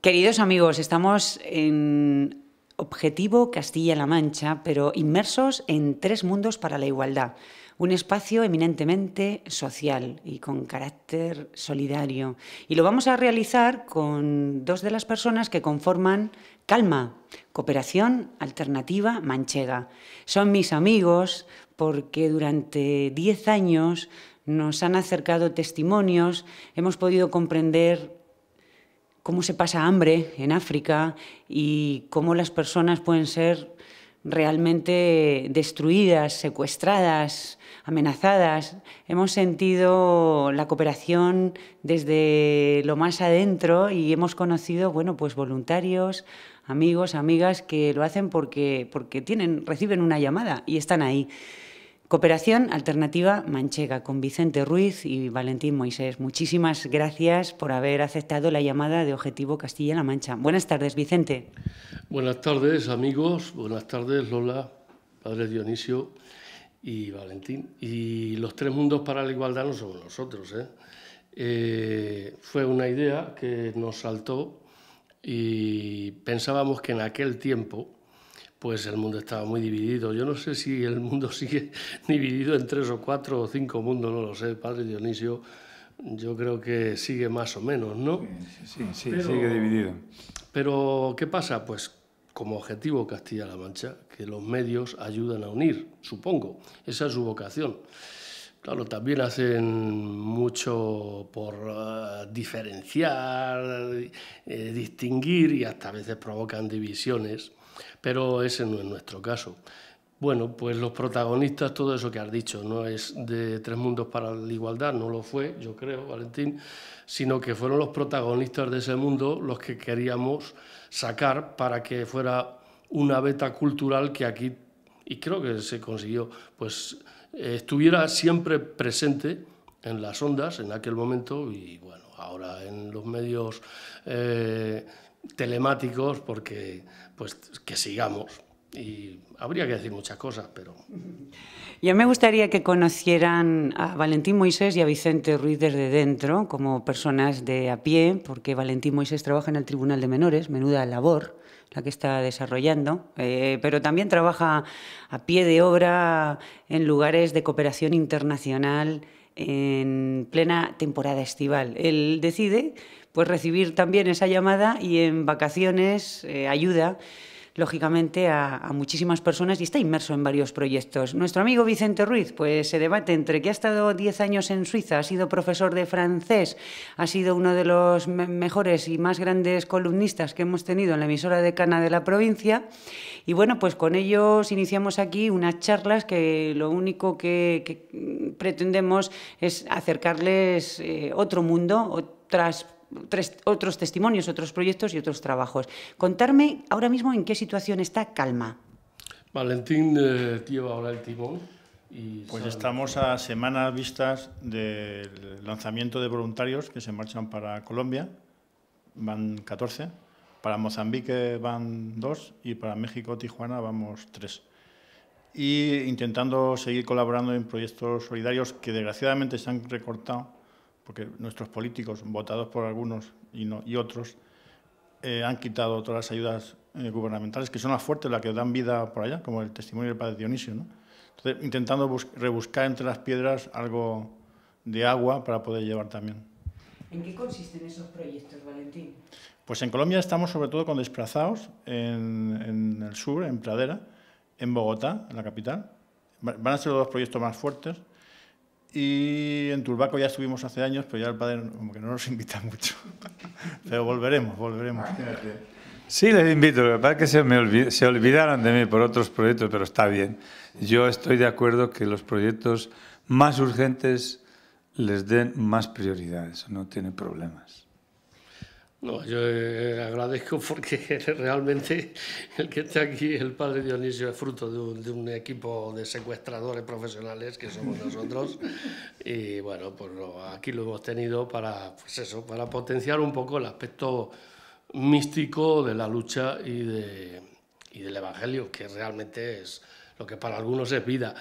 Queridos amigos, estamos en Objetivo Castilla-La Mancha, pero inmersos en tres mundos para la igualdad. Un espacio eminentemente social y con carácter solidario. Y lo vamos a realizar con dos de las personas que conforman Calma, Cooperación Alternativa Manchega. Son mis amigos porque durante diez años nos han acercado testimonios, hemos podido comprender cómo se pasa hambre en África y cómo las personas pueden ser realmente destruidas, secuestradas, amenazadas. Hemos sentido la cooperación desde lo más adentro y hemos conocido, bueno, pues voluntarios, amigos, amigas que lo hacen porque, porque tienen, reciben una llamada y están ahí. Cooperación Alternativa Manchega con Vicente Ruiz y Valentín Moisés. Muchísimas gracias por haber aceptado la llamada de Objetivo Castilla-La Mancha. Buenas tardes, Vicente. Buenas tardes, amigos. Buenas tardes, Lola, Padre Dionisio y Valentín. Y los tres mundos para la igualdad no somos nosotros. ¿eh? Eh, fue una idea que nos saltó y pensábamos que en aquel tiempo pues el mundo estaba muy dividido. Yo no sé si el mundo sigue dividido en tres o cuatro o cinco mundos, no lo sé, Padre Dionisio. Yo creo que sigue más o menos, ¿no? Sí, sí, sigue dividido. Pero, ¿qué pasa? Pues como objetivo Castilla-La Mancha, que los medios ayudan a unir, supongo. Esa es su vocación. Claro, también hacen mucho por eh, diferenciar, eh, distinguir y hasta a veces provocan divisiones pero ese no es nuestro caso. Bueno, pues los protagonistas, todo eso que has dicho, no es de Tres Mundos para la Igualdad, no lo fue, yo creo, Valentín, sino que fueron los protagonistas de ese mundo los que queríamos sacar para que fuera una beta cultural que aquí, y creo que se consiguió, pues eh, estuviera siempre presente en las ondas en aquel momento y bueno, ahora en los medios. Eh, telemáticos porque pues que sigamos y habría que decir muchas cosas, pero... Yo me gustaría que conocieran a Valentín Moisés y a Vicente Ruiz desde dentro, como personas de a pie, porque Valentín Moisés trabaja en el Tribunal de Menores, menuda labor la que está desarrollando, eh, pero también trabaja a pie de obra en lugares de cooperación internacional en plena temporada estival. Él decide pues recibir también esa llamada y en vacaciones eh, ayuda lógicamente, a, muchísimas personas y está inmerso en varios proyectos. Nuestro amigo Vicente Ruiz, pues se debate entre que ha estado 10 años en Suiza, ha sido profesor de francés, ha sido uno de los mejores y más grandes columnistas que hemos tenido en la emisora de Cana de la provincia. Y bueno, pues con ellos iniciamos aquí unas charlas que lo único que, pretendemos es acercarles eh, otro mundo, otras otros testimonios, otros proyectos y otros trabajos. Contarme ahora mismo en qué situación está Calma. Valentín eh, lleva ahora el timón. Y pues estamos a semanas vistas del lanzamiento de voluntarios que se marchan para Colombia, van 14, para Mozambique van dos y para México, Tijuana vamos tres Y intentando seguir colaborando en proyectos solidarios que desgraciadamente se han recortado porque nuestros políticos, votados por algunos y, no, y otros, eh, han quitado todas las ayudas eh, gubernamentales, que son las fuertes, las que dan vida por allá, como el testimonio del padre Dionisio. Entonces, intentando rebuscar entre las piedras algo de agua para poder llevar también. ¿En qué consisten esos proyectos, Valentín? Pues en Colombia estamos sobre todo con desplazados en, en el sur, en Pradera, en Bogotá, en la capital. Van a ser los dos proyectos más fuertes. Y en Turbaco ya estuvimos hace años, pero ya el padre como que no nos invita mucho. Pero volveremos, volveremos. Sí, les invito. Lo que que se, me se olvidaron de mí por otros proyectos, pero está bien. Yo estoy de acuerdo que los proyectos más urgentes les den más prioridades, no tiene problemas. No, yo eh, agradezco porque realmente el que está aquí, el padre Dionisio, es fruto de un, equipo de secuestradores profesionales que somos nosotros. y bueno, pues aquí lo hemos tenido para, pues eso, para potenciar un poco el aspecto místico de la lucha y, de, y del Evangelio, que realmente es lo que para algunos es vida.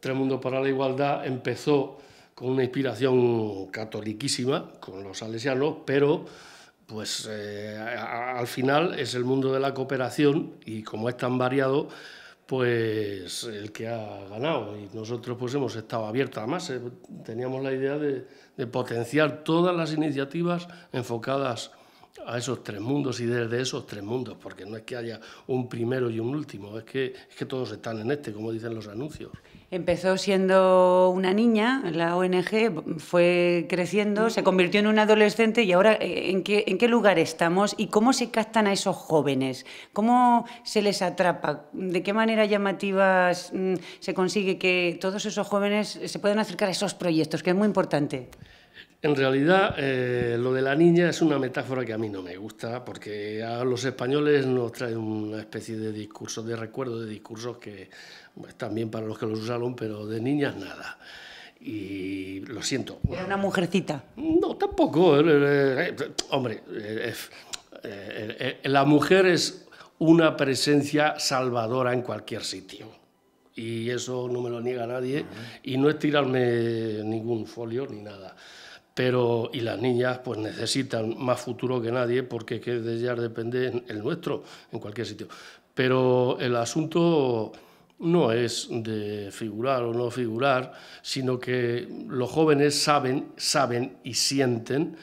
Tremundo para la Igualdad empezó con una inspiración catoliquísima, con los salesianos, pero pues eh, al final es el mundo de la cooperación y como es tan variado, pues el que ha ganado. Y nosotros pues hemos estado abiertos. Además, eh, teníamos la idea de, potenciar todas las iniciativas enfocadas a esos tres mundos y desde esos tres mundos, porque no es que haya un primero y un último, es que todos están en este, como dicen los anuncios. Empezó siendo una niña, la ONG fue creciendo, se convirtió en una adolescente y ahora eh, ¿en qué, lugar estamos y cómo se captan a esos jóvenes? ¿Cómo se les atrapa? ¿De qué manera llamativa mm, se consigue que todos esos jóvenes se puedan acercar a esos proyectos, que es muy importante? En realidad, eh, lo de la niña es una metáfora que a mí no me gusta, porque a los españoles nos traen una especie de discurso, de recuerdo de discursos que están también para los que los usaron, pero de niñas nada. Y lo siento. ¿Era una mujercita? No, tampoco. Eh, eh, hombre, la mujer es una presencia salvadora en cualquier sitio y eso no me lo niega nadie, y no es tirarme ningún folio ni nada pero y las niñas pues necesitan más futuro que nadie porque que de ellas depende el nuestro en cualquier sitio. Pero el asunto no es de figurar o no figurar, sino que los jóvenes saben, saben y sienten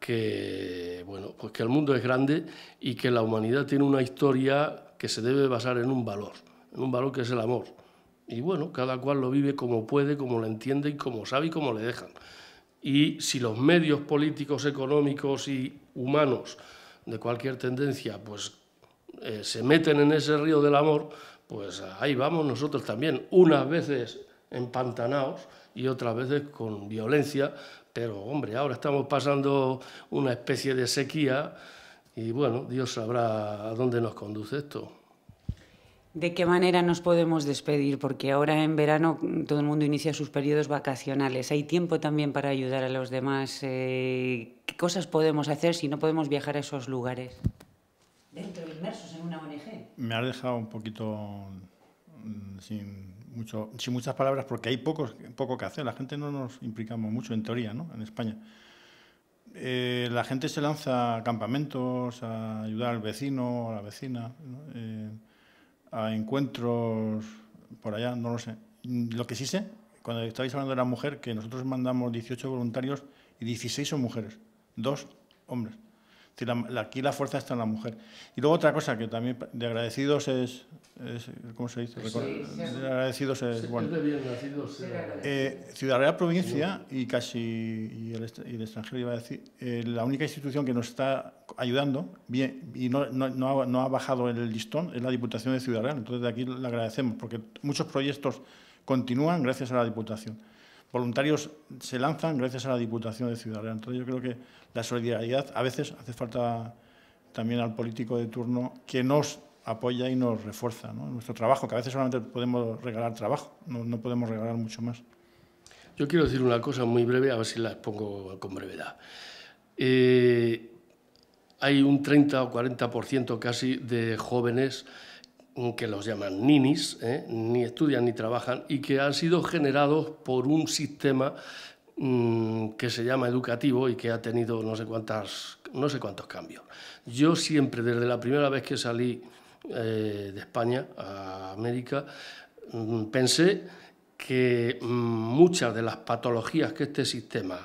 que bueno, pues que el mundo es grande y que la humanidad tiene una historia que se debe basar en un valor, en un valor que es el amor. Y bueno, cada cual lo vive como puede, como lo entiende y como sabe y como le dejan y si los medios políticos, económicos y humanos de cualquier tendencia pues eh, se meten en ese río del amor, pues ahí vamos nosotros también, unas veces empantanados y otras veces con violencia, pero hombre, ahora estamos pasando una especie de sequía y bueno, Dios sabrá a dónde nos conduce esto. ¿De qué manera nos podemos despedir? Porque ahora en verano todo el mundo inicia sus periodos vacacionales. ¿Hay tiempo también para ayudar a los demás? Eh, ¿Qué cosas podemos hacer si no podemos viajar a esos lugares? Dentro, inmersos en una ONG. Me ha dejado un poquito mm, sin, mucho, sin muchas palabras porque hay poco, poco que hacer. La gente no nos implicamos mucho en teoría, ¿no? En España. Eh, la gente se lanza a campamentos, a ayudar al vecino, a la vecina. Eh, a encuentros por allá, no lo sé. Lo que sí sé, cuando estabais hablando de la mujer, que nosotros mandamos 18 voluntarios y 16 son mujeres, dos hombres aquí la fuerza está en la mujer. Y luego otra cosa que también de agradecidos es, ¿cómo se dice? agradecidos es, eh, Ciudad Real Provincia y casi y el, extranjero iba a decir, eh, la única institución que nos está ayudando bien, y no, no, ha, no, ha, bajado el listón es la Diputación de Ciudad Real. Entonces de aquí le agradecemos porque muchos proyectos continúan gracias a la Diputación voluntarios se lanzan gracias a la Diputación de Ciudad Real. Entonces yo creo que la solidaridad a veces hace falta también al político de turno que nos apoya y nos refuerza nuestro trabajo, que a veces solamente podemos regalar trabajo, no, podemos regalar mucho más. Yo quiero decir una cosa muy breve, a ver si la expongo con brevedad. Eh, hay un 30 o 40% casi de jóvenes que los llaman ninis, ¿eh? ni estudian ni trabajan, y que han sido generados por un sistema mm, que se llama educativo y que ha tenido no sé, cuántas, no sé cuántos cambios. Yo siempre, desde la primera vez que salí eh, de España a América, mm, pensé que mm, muchas de las patologías que este sistema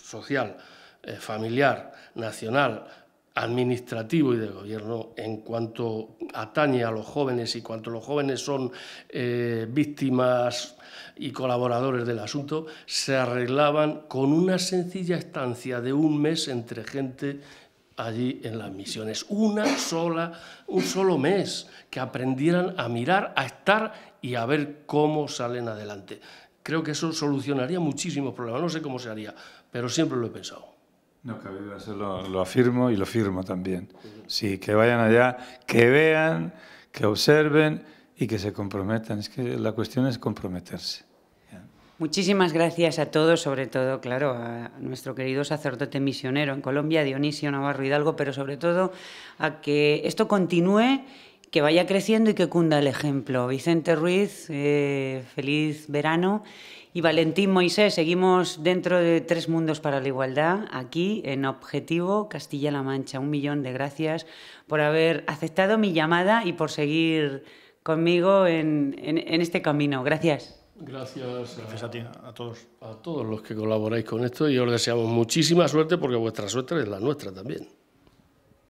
social, eh, familiar, nacional, administrativo y de gobierno en cuanto atañe a los jóvenes y cuanto los jóvenes son eh, víctimas y colaboradores del asunto, se arreglaban con una sencilla estancia de un mes entre gente allí en las misiones. Una sola, un solo mes, que aprendieran a mirar, a estar y a ver cómo salen adelante. Creo que eso solucionaría muchísimos problemas. No sé cómo se haría, pero siempre lo he pensado. No cabe lo, afirmo y lo firmo también. Sí, que vayan allá, que vean, que observen y que se comprometan. Es que la cuestión es comprometerse. Muchísimas gracias a todos, sobre todo, claro, a nuestro querido sacerdote misionero en Colombia, Dionisio Navarro Hidalgo, pero sobre todo a que esto continúe que vaya creciendo y que cunda el ejemplo. Vicente Ruiz, eh, feliz verano. Y Valentín Moisés, seguimos dentro de Tres Mundos para la Igualdad, aquí en Objetivo Castilla-La Mancha. Un millón de gracias por haber aceptado mi llamada y por seguir conmigo en, este camino. Gracias. Gracias, a, a, ti, a todos. A todos los que colaboráis con esto y os deseamos muchísima suerte porque vuestra suerte es la nuestra también.